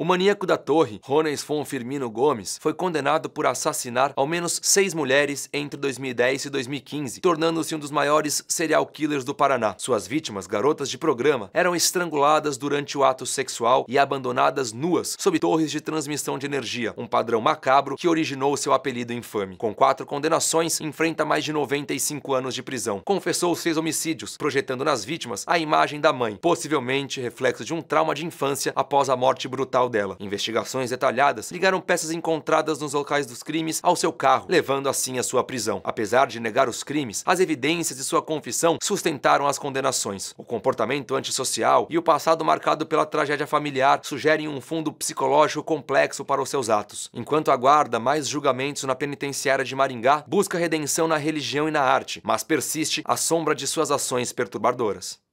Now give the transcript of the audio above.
O maníaco da torre, Rones von Firmino Gomes, foi condenado por assassinar ao menos seis mulheres entre 2010 e 2015, tornando-se um dos maiores serial killers do Paraná. Suas vítimas, garotas de programa, eram estranguladas durante o ato sexual e abandonadas nuas sob torres de transmissão de energia, um padrão macabro que originou seu apelido infame. Com quatro condenações, enfrenta mais de 95 anos de prisão. Confessou seis homicídios, projetando nas vítimas a imagem da mãe, possivelmente reflexo de um trauma de infância após a morte brutal dela. Investigações detalhadas ligaram peças encontradas nos locais dos crimes ao seu carro, levando assim à sua prisão. Apesar de negar os crimes, as evidências de sua confissão sustentaram as condenações. O comportamento antissocial e o passado marcado pela tragédia familiar sugerem um fundo psicológico complexo para os seus atos. Enquanto aguarda mais julgamentos na penitenciária de Maringá, busca redenção na religião e na arte, mas persiste a sombra de suas ações perturbadoras.